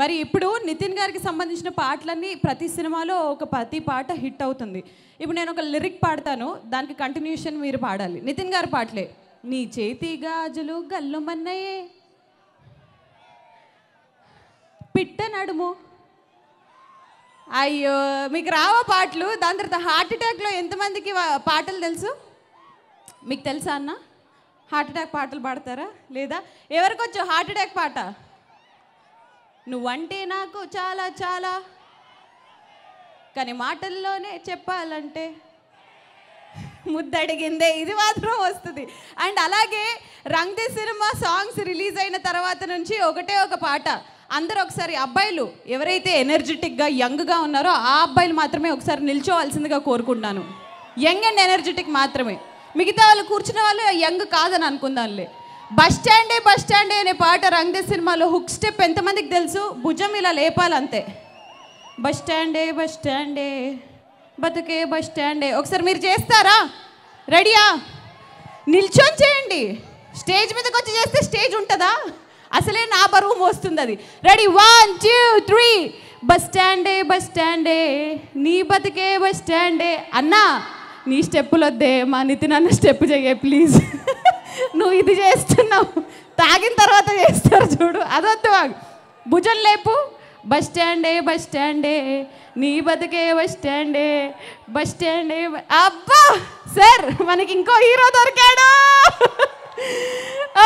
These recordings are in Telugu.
మరి ఇప్పుడు నితిన్ గారికి సంబంధించిన పాటలన్నీ ప్రతి సినిమాలో ఒక ప్రతి పాట హిట్ అవుతుంది ఇప్పుడు నేను ఒక లిరిక్ పాడతాను దానికి కంటిన్యూషన్ మీరు పాడాలి నితిన్ గారి పాటలే నీ చేతి గాజులు గల్లు మన్నయే పిట్ట నడుము అయ్యో మీకు రావా పాటలు దాని తర్వాత హార్ట్ అటాక్లో ఎంతమందికి పాటలు తెలుసు మీకు తెలుసా అన్న హార్ట్ అటాక్ పాటలు పాడతారా లేదా ఎవరికొచ్చు హార్ట్ అటాక్ పాట నువ్వంటే నాకు చాలా చాలా కానీ మాటల్లోనే చెప్పాలంటే ముద్దడిగిందే ఇది మాత్రం వస్తుంది అండ్ అలాగే రంగ్ది సినిమా సాంగ్స్ రిలీజ్ అయిన తర్వాత నుంచి ఒకటే ఒక పాట అందరూ ఒకసారి అబ్బాయిలు ఎవరైతే ఎనర్జెటిక్గా యంగ్గా ఉన్నారో ఆ అబ్బాయిలు మాత్రమే ఒకసారి నిల్చోవలసిందిగా కోరుకుంటున్నాను యంగ్ అండ్ ఎనర్జెటిక్ మాత్రమే మిగతా వాళ్ళు కూర్చున్న వాళ్ళు యంగ్ కాదని అనుకుందాంలే బస్ స్టాండే బస్ స్టాండే అనే పాట రంగ సినిమాలో హుక్ స్టెప్ ఎంతమందికి తెలుసు భుజం ఇలా లేపాలంతే బస్ స్టాండే బస్ స్టాండే బతుకే బస్ స్టాండే ఒకసారి మీరు చేస్తారా రెడీయా నిల్చొని చేయండి స్టేజ్ మీదకి వచ్చి చేస్తే స్టేజ్ ఉంటుందా అసలే నా బరువు మోస్తుంది అది ready one two three bus స్టాండే బస్ స్టాండే నీ బతికే బస్ స్టాండే అన్నా నీ స్టెప్పులు వద్దే మా నితిన్ అన్న స్టెప్ చెయ్యే ప్లీజ్ నువ్వు ఇది చేస్తున్నావు తాగిన తర్వాత చేస్తారు చూడు అదొద్దు భుజం లేపు బస్ స్టాండే బస్ స్టాండే నీ బతికే బస్ స్టాండే బస్ స్టాండే అబ్బా సార్ మనకి ఇంకో హీరో దొరికాడు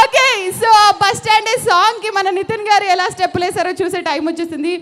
ఓకే సో ఆ బస్ స్టాండే సాంగ్కి మన నితిన్ గారు ఎలా స్టెప్పులు వేసారో చూసే టైం వచ్చేసింది